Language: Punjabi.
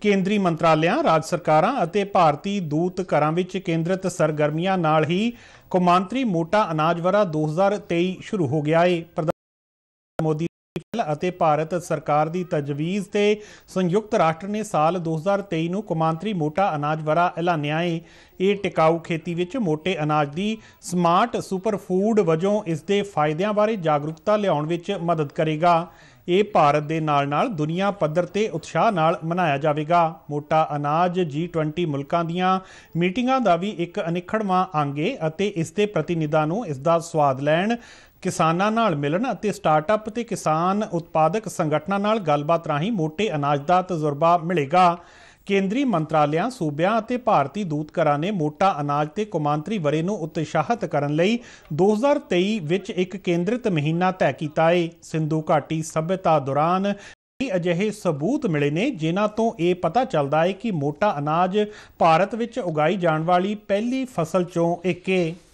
ਕੇਂਦਰੀ ਮੰਤਰਾਲਿਆਂ ਰਾਜ ਸਰਕਾਰਾਂ ਅਤੇ ਭਾਰਤੀ ਦੂਤ ਘਰਾਂ ਵਿੱਚ ਕੇਂਦਰਿਤ ਸਰਗਰਮੀਆਂ ਨਾਲ ਹੀ ਕੌਮਾਂਤਰੀ ਮੋਟਾ ਅਨਾਜ ਵਰਾ 2023 ਸ਼ੁਰੂ ਹੋ ਗਿਆ ਹੈ ਪ੍ਰਧਾਨ ਮੋਦੀ ਅਤੇ ਭਾਰਤ ਸਰਕਾਰ ਦੀ ਤਜਵੀਜ਼ ਤੇ ਸੰਯੁਕਤ ਰਾਸ਼ਟਰ ਨੇ ਸਾਲ 2023 ਨੂੰ ਕੌਮਾਂਤਰੀ ਮੋਟਾ ਅਨਾਜ ਵਰਾ ਐਲਾਨਿਆ ਹੈ ਇਹ ਟਿਕਾਊ ਖੇਤੀ ਵਿੱਚ ਮੋਟੇ ਅਨਾਜ ਦੀ ਸਮਾਰਟ ਸੁਪਰ ਫੂਡ ਵਜੋਂ ਇਸ ਦੇ ਫਾਇਦਿਆਂ ਬਾਰੇ ਜਾਗਰੂਕਤਾ ਲਿਆਉਣ ਵਿੱਚ ਮਦਦ ਕਰੇਗਾ ਇਹ ਭਾਰਤ ਦੇ ਨਾਲ-ਨਾਲ ਦੁਨੀਆ ਪੱਧਰ ਤੇ ਉਤਸ਼ਾਹ ਨਾਲ ਮਨਾਇਆ ਜਾਵੇਗਾ ਮੋਟਾ ਅਨਾਜ G20 ਮੁਲਕਾਂ ਦੀਆਂ ਮੀਟਿੰਗਾਂ ਦਾ ਵੀ ਇੱਕ ਅਨਿਖੜਵਾ ਆਂਗੇ ਅਤੇ ਇਸ ਦੇ ਪ੍ਰਤੀਨਿਧਾਂ ਨੂੰ ਇਸ ਦਾ ਸਵਾਦ ਲੈਣ ਕਿਸਾਨਾਂ ਨਾਲ ਮਿਲਣ ਅਤੇ ਸਟਾਰਟਅਪ ਤੇ ਕਿਸਾਨ ਉਤਪਾਦਕ ਸੰਗਠਨਾਂ ਨਾਲ ਗੱਲਬਾਤ ਰਾਹੀਂ ਮੋਟੇ ਅਨਾਜ ਦਾ ਤਜਰਬਾ ਮਿਲੇਗਾ ਕੇਂਦਰੀ ਮੰਤਰਾਲਿਆਂ ਸੂਬਿਆਂ ਅਤੇ ਭਾਰਤੀ ਦੂਤਕਰਾਂ ਨੇ ਮੋਟਾ ਅਨਾਜ ਤੇ ਕੁਮਾਂਤਰੀ ਵਰੇ ਨੂੰ ਉਤਸ਼ਾਹਿਤ ਕਰਨ ਲਈ 2023 ਵਿੱਚ ਇੱਕ ਕੇਂਦਰਿਤ ਮਹੀਨਾ ਤੈਅ ਕੀਤਾ ਹੈ ਸਿੰਧੂ ਘਾਟੀ ਸਭਿਅਤਾ ਦੌਰਾਨ ਅਜਿਹੇ ਸਬੂਤ ਮਿਲੇ ਨੇ ਜਿਨ੍ਹਾਂ ਤੋਂ ਇਹ ਪਤਾ ਚੱਲਦਾ ਹੈ ਕਿ ਮੋਟਾ ਅਨਾਜ ਭਾਰਤ ਵਿੱਚ ਉਗਾਈ ਜਾਣ ਵਾਲੀ ਪਹਿਲੀ ਫਸਲ ਚੋਂ ਇੱਕ ਹੈ